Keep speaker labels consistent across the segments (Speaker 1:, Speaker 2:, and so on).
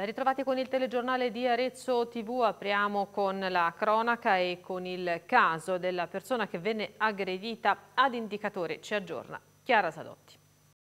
Speaker 1: Ben ritrovati con il telegiornale di Arezzo TV, apriamo con la cronaca e con il caso della persona che venne aggredita ad indicatore, ci aggiorna Chiara Sadotti.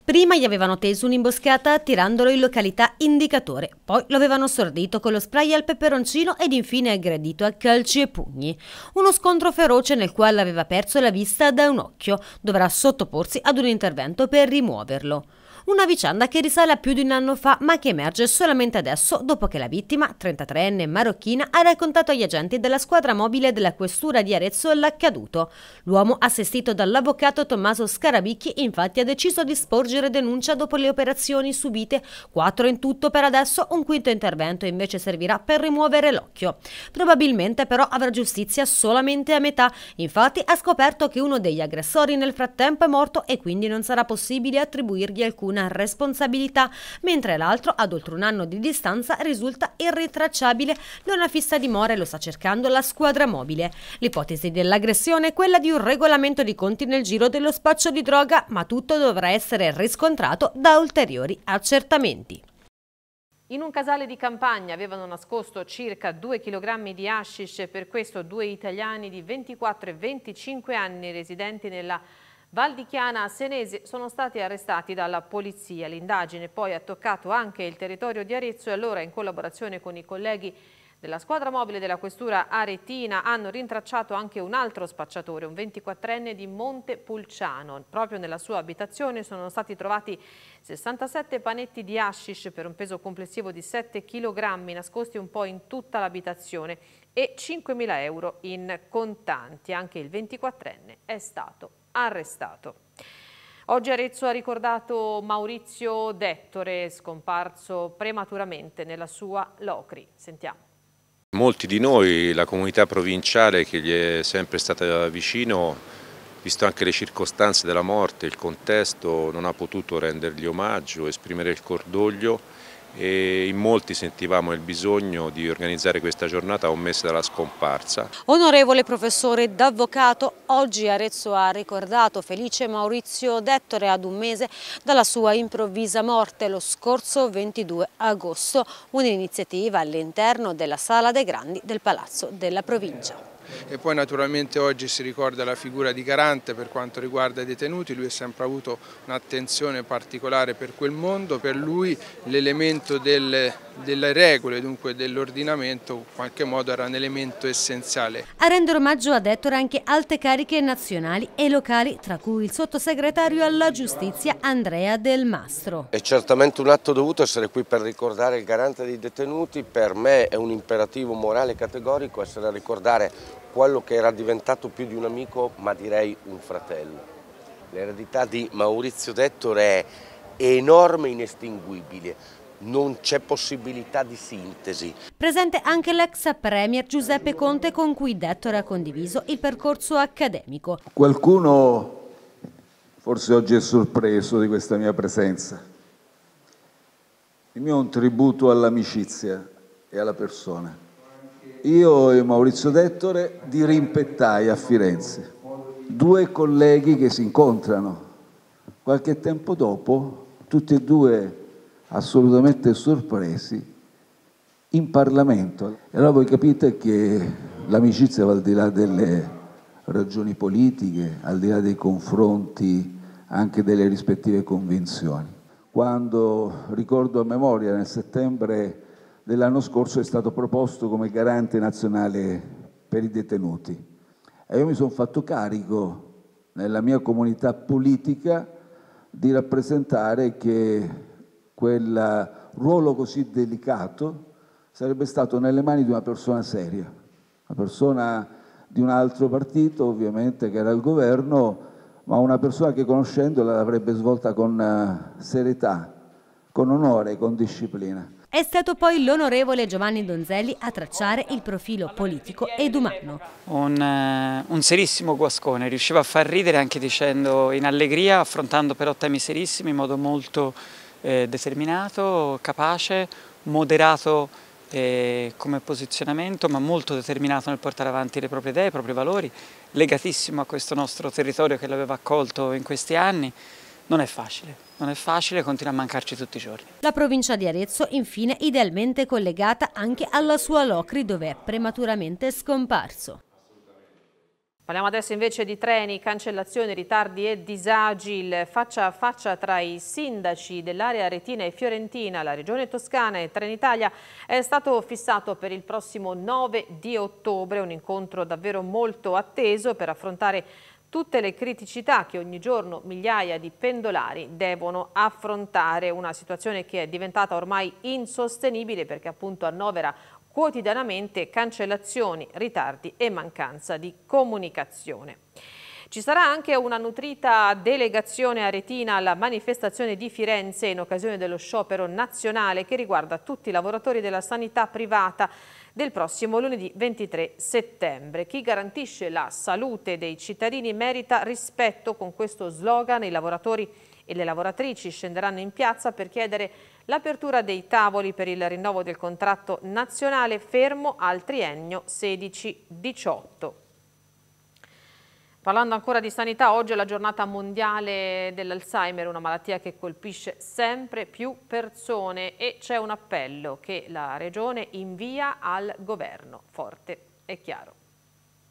Speaker 2: Prima gli avevano teso un'imboscata attirandolo in località Indicatore, poi lo avevano sordito con lo spray al peperoncino ed infine aggredito a calci e pugni. Uno scontro feroce nel quale aveva perso la vista da un occhio, dovrà sottoporsi ad un intervento per rimuoverlo. Una vicenda che risale a più di un anno fa ma che emerge solamente adesso dopo che la vittima, 33enne marocchina, ha raccontato agli agenti della squadra mobile della questura di Arezzo l'accaduto. L'uomo assistito dall'avvocato Tommaso Scarabicchi infatti ha deciso di sporgere denuncia dopo le operazioni subite, quattro in tutto per adesso, un quinto intervento invece servirà per rimuovere l'occhio. Probabilmente però avrà giustizia solamente a metà, infatti ha scoperto che uno degli aggressori nel frattempo è morto e quindi non sarà possibile attribuirgli alcuna una responsabilità, mentre l'altro, ad oltre un anno di distanza, risulta irritracciabile Non ha fissa dimora e lo sta cercando la squadra mobile. L'ipotesi dell'aggressione è quella di un regolamento di conti nel giro dello spaccio di droga, ma tutto dovrà essere riscontrato da ulteriori accertamenti.
Speaker 1: In un casale di campagna avevano nascosto circa 2 kg di hashish, per questo due italiani di 24 e 25 anni residenti nella Val di Chiana Senese sono stati arrestati dalla polizia. L'indagine poi ha toccato anche il territorio di Arezzo e allora in collaborazione con i colleghi della squadra mobile della questura aretina hanno rintracciato anche un altro spacciatore, un 24enne di Monte Pulciano. Proprio nella sua abitazione sono stati trovati 67 panetti di hashish per un peso complessivo di 7 kg nascosti un po' in tutta l'abitazione e 5.000 euro in contanti. Anche il 24enne è stato arrestato. Oggi Arezzo ha ricordato Maurizio Dettore, scomparso prematuramente nella sua Locri. Sentiamo.
Speaker 3: Molti di noi, la comunità provinciale che gli è sempre stata vicino, visto anche le circostanze della morte, il contesto, non ha potuto rendergli omaggio, esprimere il cordoglio e in molti sentivamo il bisogno di organizzare questa giornata a un mese dalla scomparsa.
Speaker 2: Onorevole professore d'avvocato, oggi Arezzo ha ricordato felice Maurizio Dettore ad un mese dalla sua improvvisa morte lo scorso 22 agosto, un'iniziativa all'interno della Sala dei Grandi del Palazzo della Provincia. E poi naturalmente oggi si ricorda la figura di Garante per quanto riguarda i detenuti, lui ha sempre avuto un'attenzione particolare per quel mondo, per lui l'elemento delle, delle regole, dunque dell'ordinamento, in qualche modo era un elemento essenziale. A rendere omaggio ad Ettore anche alte cariche nazionali e locali, tra cui il sottosegretario alla giustizia Andrea Del Mastro.
Speaker 3: È certamente un atto dovuto essere qui per ricordare il garante dei detenuti, per me è un imperativo morale categorico essere a ricordare quello che era diventato più di un amico, ma direi un fratello. L'eredità di Maurizio Dettore è enorme e inestinguibile. Non c'è possibilità di sintesi.
Speaker 2: Presente anche l'ex premier Giuseppe Conte con cui Dettore ha condiviso il percorso accademico.
Speaker 3: Qualcuno forse oggi è sorpreso di questa mia presenza. Il mio è un tributo all'amicizia e alla persona io e Maurizio Dettore di rimpettai a Firenze, due colleghi che si incontrano. Qualche tempo dopo, tutti e due assolutamente sorpresi, in Parlamento. E allora voi capite che l'amicizia va al di là delle ragioni politiche, al di là dei confronti anche delle rispettive convinzioni. Quando ricordo a memoria nel settembre dell'anno scorso è stato proposto come garante nazionale per i detenuti. E io mi sono fatto carico nella mia comunità politica di rappresentare che quel ruolo così delicato sarebbe stato nelle mani di una persona seria, una persona di un altro partito ovviamente che era il governo, ma una persona che conoscendola l'avrebbe svolta con eh, serietà, con onore, con disciplina.
Speaker 2: È stato poi l'onorevole Giovanni Donzelli a tracciare il profilo politico ed umano.
Speaker 4: Un, eh, un serissimo guascone, riusciva a far ridere anche dicendo in allegria, affrontando però temi serissimi in modo molto eh, determinato, capace, moderato eh, come posizionamento, ma molto determinato nel portare avanti le proprie idee, i propri valori, legatissimo a questo nostro territorio che l'aveva accolto in questi anni, non è facile. Non è facile, continua a mancarci tutti i giorni.
Speaker 2: La provincia di Arezzo, infine, idealmente collegata anche alla sua Locri, dove è prematuramente scomparso. Parliamo
Speaker 1: adesso invece di treni, cancellazioni, ritardi e disagi. Il faccia a faccia tra i sindaci dell'area retina e fiorentina, la regione toscana e Trenitalia è stato fissato per il prossimo 9 di ottobre, un incontro davvero molto atteso per affrontare tutte le criticità che ogni giorno migliaia di pendolari devono affrontare, una situazione che è diventata ormai insostenibile perché appunto annovera quotidianamente cancellazioni, ritardi e mancanza di comunicazione. Ci sarà anche una nutrita delegazione aretina alla manifestazione di Firenze in occasione dello sciopero nazionale che riguarda tutti i lavoratori della sanità privata del prossimo lunedì 23 settembre. Chi garantisce la salute dei cittadini merita rispetto con questo slogan i lavoratori e le lavoratrici scenderanno in piazza per chiedere l'apertura dei tavoli per il rinnovo del contratto nazionale fermo al triennio 16-18. Parlando ancora di sanità, oggi è la giornata mondiale dell'Alzheimer, una malattia che colpisce sempre più persone e c'è un appello che la Regione invia al governo, forte e chiaro.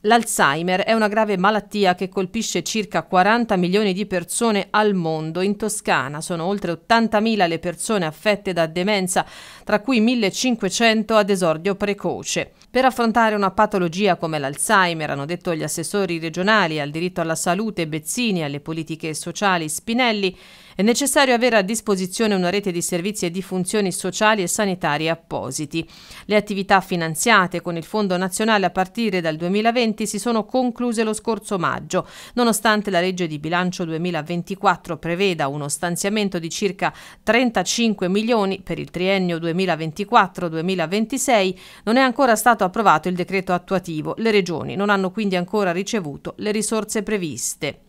Speaker 1: L'Alzheimer è una grave malattia che colpisce circa 40 milioni di persone al mondo. In Toscana sono oltre 80.000 le persone affette da demenza, tra cui 1.500 ad esordio precoce. Per affrontare una patologia come l'Alzheimer, hanno detto gli assessori regionali al diritto alla salute Bezzini e alle politiche sociali Spinelli, è necessario avere a disposizione una rete di servizi e di funzioni sociali e sanitarie appositi. Le attività finanziate con il Fondo Nazionale a partire dal 2020 si sono concluse lo scorso maggio, nonostante la legge di bilancio 2024 preveda uno stanziamento di circa 35 milioni per il triennio 2024-2026, non è ancora stato approvato il decreto attuativo. Le regioni non hanno quindi ancora ricevuto le risorse previste.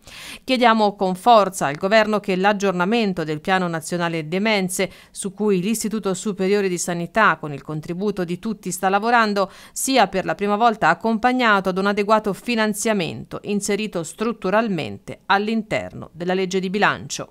Speaker 1: Chiediamo con forza al governo che l'aggiornamento aggiornamento del Piano Nazionale Demenze, su cui l'Istituto Superiore di Sanità, con il contributo di tutti, sta lavorando, sia per la prima volta accompagnato ad un adeguato finanziamento inserito strutturalmente all'interno della legge di bilancio.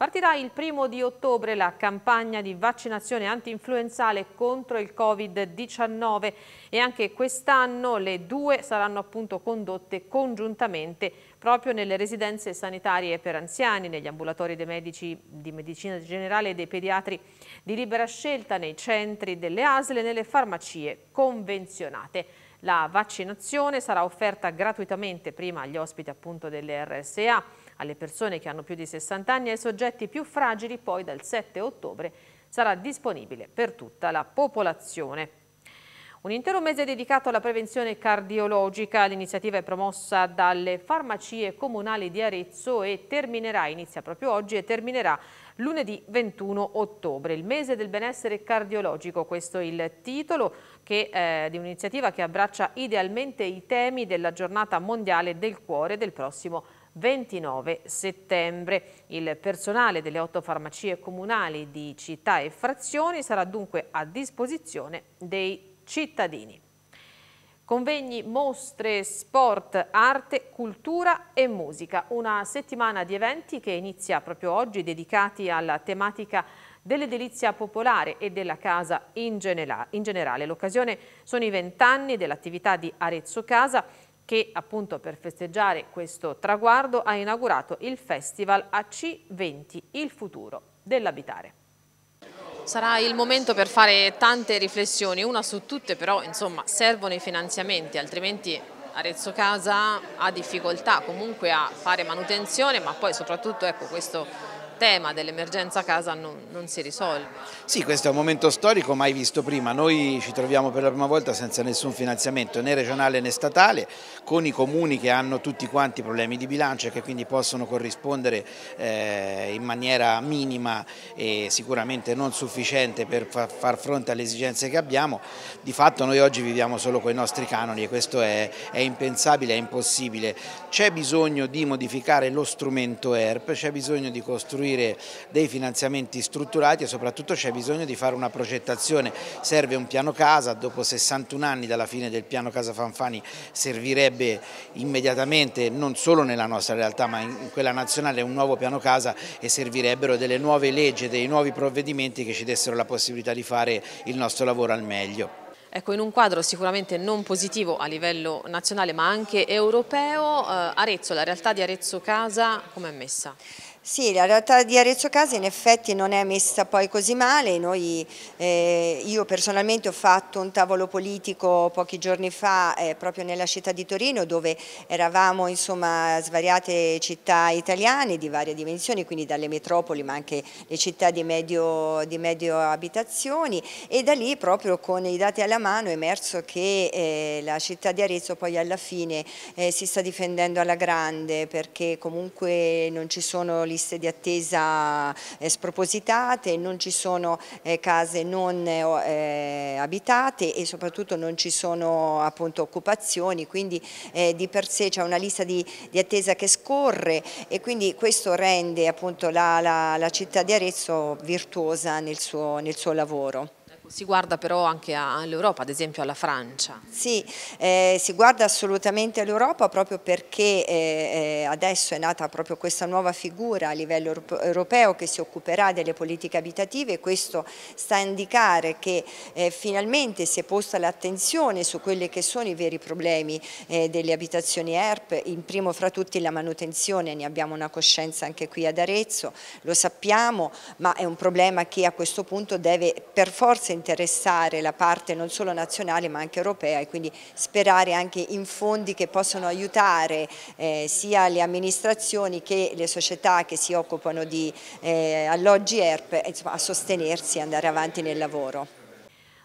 Speaker 1: Partirà il primo di ottobre la campagna di vaccinazione anti-influenzale contro il Covid-19 e anche quest'anno le due saranno appunto condotte congiuntamente proprio nelle residenze sanitarie per anziani, negli ambulatori dei medici di medicina generale e dei pediatri di libera scelta, nei centri delle ASL e nelle farmacie convenzionate. La vaccinazione sarà offerta gratuitamente prima agli ospiti appunto delle RSA, alle persone che hanno più di 60 anni e ai soggetti più fragili, poi dal 7 ottobre sarà disponibile per tutta la popolazione. Un intero mese dedicato alla prevenzione cardiologica, l'iniziativa è promossa dalle farmacie comunali di Arezzo e terminerà, inizia proprio oggi e terminerà lunedì 21 ottobre, il mese del benessere cardiologico, questo è il titolo che, eh, di un'iniziativa che abbraccia idealmente i temi della giornata mondiale del cuore del prossimo 29 settembre. Il personale delle otto farmacie comunali di città e frazioni sarà dunque a disposizione dei cittadini. Convegni, mostre, sport, arte, cultura e musica. Una settimana di eventi che inizia proprio oggi dedicati alla tematica dell'edilizia popolare e della casa in, generale. L'occasione sono i vent'anni dell'attività di Arezzo Casa che appunto per festeggiare questo traguardo ha inaugurato il festival AC20 Il futuro dell'abitare. Sarà il momento per fare tante riflessioni, una su tutte però insomma servono i finanziamenti, altrimenti Arezzo Casa ha difficoltà comunque a fare manutenzione ma poi soprattutto ecco, questo tema dell'emergenza casa non, non, si risolve.
Speaker 4: Sì, questo è un momento storico mai visto prima. Noi ci troviamo per la prima volta senza nessun finanziamento né regionale né statale, con i comuni che hanno tutti quanti problemi di bilancio e che quindi possono corrispondere eh, in maniera minima e sicuramente non sufficiente per far fronte alle esigenze che abbiamo. Di fatto noi oggi viviamo solo con i nostri canoni e questo è, è impensabile, è impossibile. C'è bisogno di modificare lo strumento ERP, c'è bisogno di costruire conseguire dei finanziamenti strutturati e soprattutto c'è bisogno di fare una progettazione, serve un piano casa, dopo 61 anni dalla fine del piano casa Fanfani servirebbe immediatamente non solo nella nostra realtà ma in quella nazionale un nuovo piano casa e servirebbero delle nuove leggi, dei nuovi provvedimenti che ci dessero la possibilità di fare il nostro lavoro al meglio.
Speaker 1: Ecco, in un quadro sicuramente non positivo a livello nazionale ma anche europeo, eh, Arezzo, la realtà di Arezzo Casa, com'è messa?
Speaker 5: Sì, la realtà di Arezzo Casa in effetti non è messa poi così male, Noi, eh, io personalmente ho fatto un tavolo politico pochi giorni fa eh, proprio nella città di Torino dove eravamo insomma svariate città italiane di varie dimensioni, quindi dalle metropoli ma anche le città di medio, di medio abitazioni e da lì proprio con i dati alla mano è emerso che eh, la città di Arezzo poi alla fine eh, si sta difendendo alla grande perché comunque non ci sono liste di attesa eh, spropositate, non ci sono eh, case non eh, abitate e soprattutto non ci sono appunto occupazioni, quindi di per sé c'è una lista di, di, attesa che scorre e quindi questo rende appunto la, la, la città di Arezzo virtuosa nel suo, nel suo lavoro si guarda però anche all'Europa, ad esempio alla Francia. Sì, eh, si guarda assolutamente all'Europa proprio perché eh, eh adesso è nata proprio questa nuova figura a livello europeo che si occuperà delle politiche abitative e questo sta a indicare che eh, finalmente si è posta l'attenzione su quelli che sono i veri problemi eh, delle abitazioni ERP, in primo fra tutti la manutenzione, ne abbiamo una coscienza anche qui ad Arezzo, lo sappiamo, ma è un problema che a questo punto deve per forza interessare la parte non solo nazionale ma anche europea e quindi sperare anche in fondi che possono aiutare eh, sia le amministrazioni che le società che si occupano di eh, alloggi ERP insomma, a sostenersi e andare avanti nel lavoro.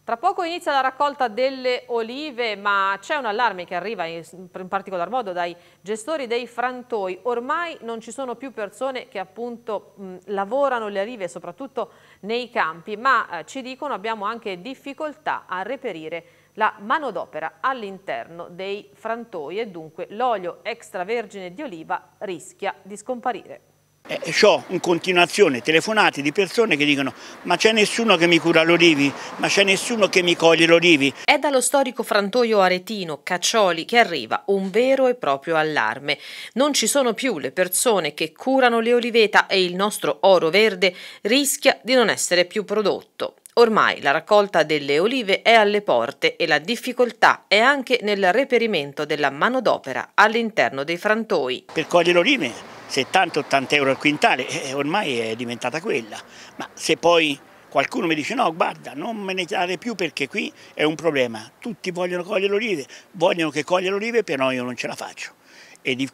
Speaker 1: Tra poco inizia la raccolta delle olive, ma c'è un allarme che arriva in, particolar modo dai gestori dei frantoi. Ormai non ci sono più persone che appunto mh, lavorano le olive, soprattutto nei campi, ma eh, ci dicono abbiamo anche difficoltà a reperire la manodopera all'interno dei frantoi e dunque l'olio extravergine di oliva rischia di scomparire.
Speaker 4: Eh, ho in continuazione telefonate di persone che dicono ma c'è nessuno che mi cura l'Olivi, ma c'è nessuno che mi coglie l'Olivi.
Speaker 1: È dallo storico frantoio aretino Caccioli che arriva un vero e proprio allarme. Non ci sono più le persone che curano le oliveta e il nostro oro verde rischia di non essere più prodotto. Ormai la raccolta delle olive è alle porte e la difficoltà è anche nel reperimento della manodopera all'interno dei frantoi. Per
Speaker 4: cogliere olive 70-80 euro al quintale, eh, eh, ormai è diventata quella. Ma se poi qualcuno mi dice no, guarda, non me ne dare più perché qui è un problema. Tutti vogliono cogliere olive, vogliono che coglia l'olive, però io non ce la faccio. E di,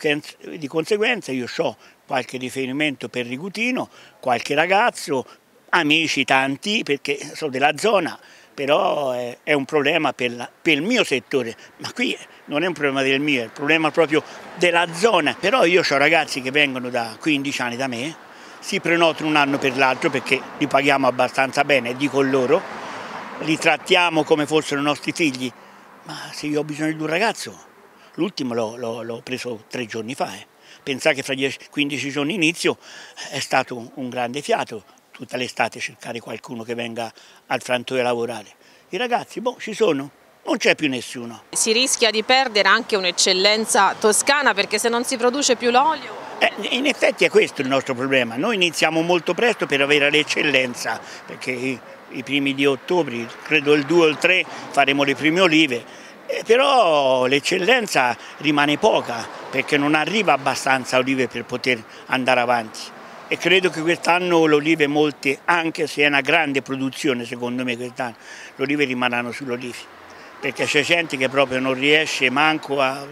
Speaker 4: di conseguenza io ho qualche riferimento per Rigutino, qualche ragazzo, amici tanti perché sono della zona, però è, è un problema per, la, per il mio settore, ma qui non è un problema del mio, è un problema proprio della zona. Però io ho ragazzi che vengono da 15 anni da me, si prenotano un anno per l'altro perché li paghiamo abbastanza bene, dico loro, li trattiamo come fossero i nostri figli, ma se io ho bisogno di un ragazzo, l'ultimo l'ho, preso tre giorni fa, eh. pensare che fra 10, 15 giorni inizio eh, è stato un grande fiato, tutta l'estate cercare qualcuno che venga al frantoio a lavorare. I ragazzi, boh, ci sono non c'è più nessuno.
Speaker 1: Si rischia di perdere anche un'eccellenza toscana perché se non si produce più l'olio...
Speaker 4: Eh, in effetti è questo il nostro problema, noi iniziamo molto presto per avere l'eccellenza perché i, primi di ottobre, credo il 2 o il 3 faremo le prime olive, eh, però l'eccellenza rimane poca perché non arriva abbastanza olive per poter andare avanti e credo che quest'anno l'olive molte, anche se è una grande produzione secondo me quest'anno, le olive rimarranno sull'olive perché c'è gente che proprio non riesce manco a...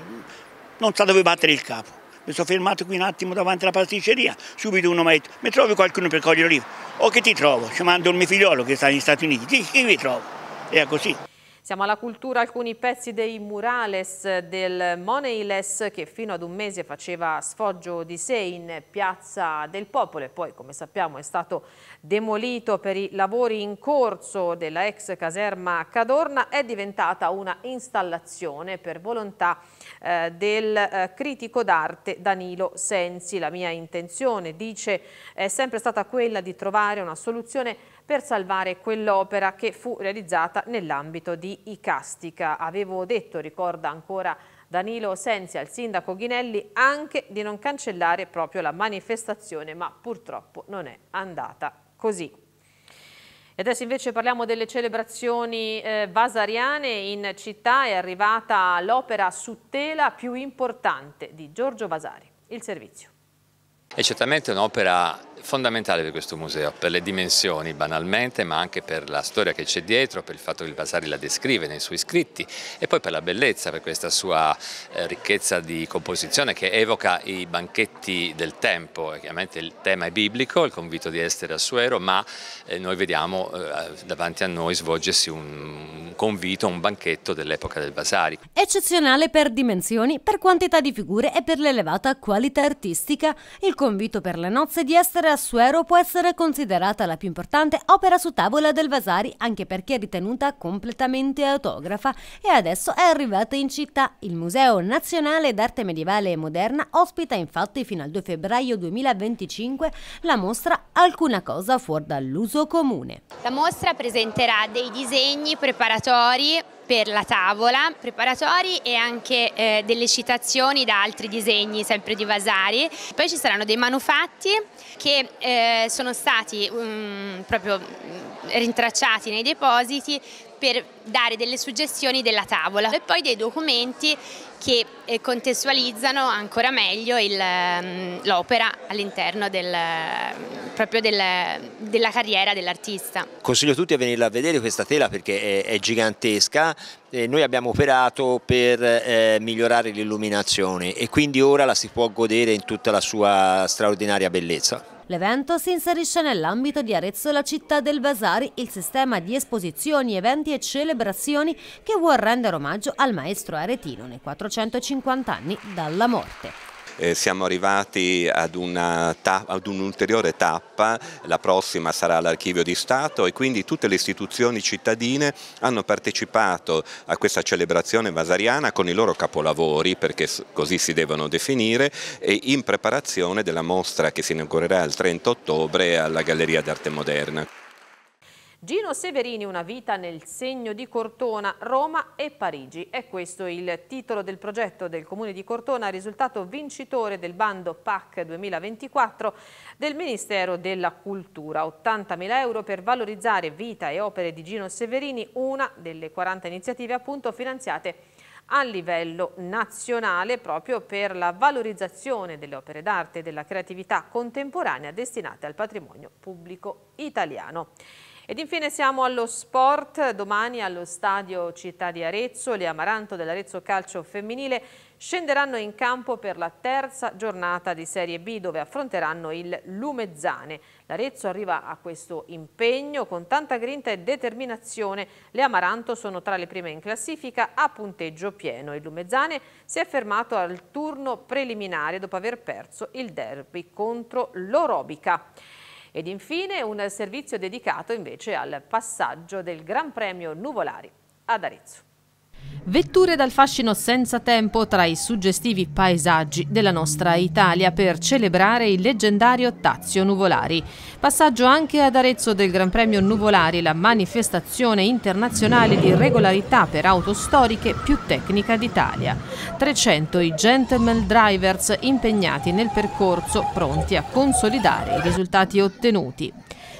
Speaker 4: non sa dove battere il capo. Mi sono fermato qui un attimo davanti alla pasticceria, subito uno mi ha detto, mi trovi qualcuno per cogliere l'oliva? O oh, che ti trovo? Ci mando il mio figliolo che sta negli Stati Uniti, chi, chi vi trovo? Era così.
Speaker 1: Siamo alla cultura alcuni pezzi dei murales del Moneyless che fino ad un mese faceva sfoggio di sé in Piazza del Popolo e poi come sappiamo è stato demolito per i lavori in corso della ex caserma Cadorna è diventata una installazione per volontà eh, del eh, critico d'arte Danilo Sensi. La mia intenzione, dice, è sempre stata quella di trovare una soluzione per salvare quell'opera che fu realizzata nell'ambito di di Icastica. Avevo detto, ricorda ancora Danilo Sensi al sindaco Ghinelli, anche di non cancellare proprio la manifestazione, ma purtroppo non è andata così. E adesso invece parliamo delle celebrazioni eh, vasariane. In città è arrivata l'opera su tela più importante di Giorgio Vasari. Il servizio.
Speaker 5: È certamente un'opera fondamentale per questo museo, per le dimensioni banalmente, ma anche per la storia che c'è dietro, per il fatto che il Vasari la descrive nei suoi scritti e poi per la bellezza, per questa sua eh, ricchezza di composizione che evoca i banchetti del tempo. chiaramente il tema è biblico, il convito di a Suero, ma eh, noi vediamo eh, davanti a noi svolgersi un convito, un banchetto dell'epoca del Vasari.
Speaker 2: Eccezionale per dimensioni, per quantità di figure e per l'elevata qualità artistica, il Convito per le nozze di essere a Suero può essere considerata la più importante opera su tavola del Vasari, anche perché è ritenuta completamente autografa e adesso è arrivata in città. Il Museo Nazionale d'Arte Medievale e Moderna ospita infatti fino al 2 febbraio 2025 la mostra Alcuna cosa fuori dall'uso comune. La mostra presenterà dei disegni preparatori per la tavola, preparatori e anche eh, delle citazioni da altri disegni sempre di Vasari. Poi ci saranno dei manufatti che eh, sono stati um, proprio mm, rintracciati nei depositi per dare delle suggestioni della tavola e poi dei documenti che eh, contestualizzano ancora meglio ehm, l'opera all'interno del, ehm, proprio del, della carriera dell'artista.
Speaker 4: Consiglio a tutti a venirla a vedere questa tela perché è, è gigantesca, eh, noi abbiamo operato per eh, migliorare l'illuminazione e quindi ora la si può godere in tutta la sua straordinaria bellezza.
Speaker 2: L'evento si inserisce nell'ambito di Arezzo la città del Vasari, il sistema di esposizioni, eventi e celebrazioni che vuol rendere omaggio al maestro aretino nei 450 anni dalla morte
Speaker 5: eh, siamo arrivati ad, un'ulteriore ta un tappa, la prossima sarà l'Archivio di Stato e quindi tutte le istituzioni cittadine hanno partecipato a questa celebrazione vasariana con i loro capolavori, perché così si devono definire, e in preparazione della mostra che si inaugurerà il 30 ottobre alla Galleria d'Arte Moderna.
Speaker 1: Gino Severini, una vita nel segno di Cortona, Roma e Parigi. È questo il titolo del progetto del Comune di Cortona, risultato vincitore del bando PAC 2024 del Ministero della Cultura. 80.000 euro per valorizzare vita e opere di Gino Severini, una delle 40 iniziative appunto finanziate a livello nazionale proprio per la valorizzazione delle opere d'arte e della creatività contemporanea destinate al patrimonio pubblico italiano. Ed infine siamo allo sport, domani allo stadio Città di Arezzo, le Amaranto dell'Arezzo Calcio Femminile scenderanno in campo per la terza giornata di Serie B dove affronteranno il Lumezzane. L'Arezzo arriva a questo impegno con tanta grinta e determinazione. Le Amaranto sono tra le prime in classifica a punteggio pieno. Il Lumezzane si è fermato al turno preliminare dopo aver perso il derby contro l'Orobica. Ed infine un servizio dedicato invece al passaggio del Gran Premio Nuvolari ad Arezzo. Vetture dal fascino senza tempo tra i suggestivi paesaggi della nostra Italia per celebrare il leggendario Tazio Nuvolari. Passaggio anche ad Arezzo del Gran Premio Nuvolari, la manifestazione internazionale di regolarità per auto storiche più tecnica d'Italia. 300 i gentleman drivers impegnati nel percorso pronti a consolidare i risultati ottenuti.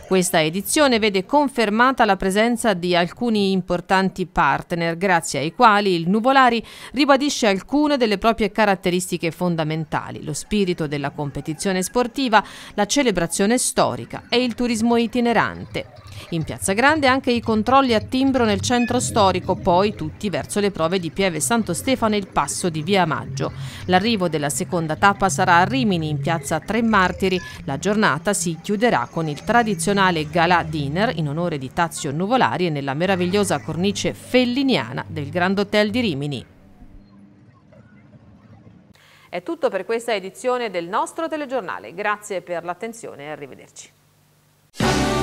Speaker 1: Questa edizione vede confermata la presenza di alcuni importanti partner, grazie ai quali il Nuvolari ribadisce alcune delle proprie caratteristiche fondamentali, lo spirito della competizione sportiva, la celebrazione storica e il turismo itinerante. In Piazza Grande anche i controlli a timbro nel centro storico, poi tutti verso le prove di Pieve Santo Stefano e il passo di Via Maggio. L'arrivo della seconda tappa sarà a Rimini in Piazza Tre Martiri. La giornata si chiuderà con il tradizionale tradizionale gala dinner in onore di Tazio Nuvolari e nella meravigliosa cornice felliniana del Grand Hotel di Rimini. È tutto per questa edizione del nostro telegiornale. Grazie per l'attenzione e arrivederci.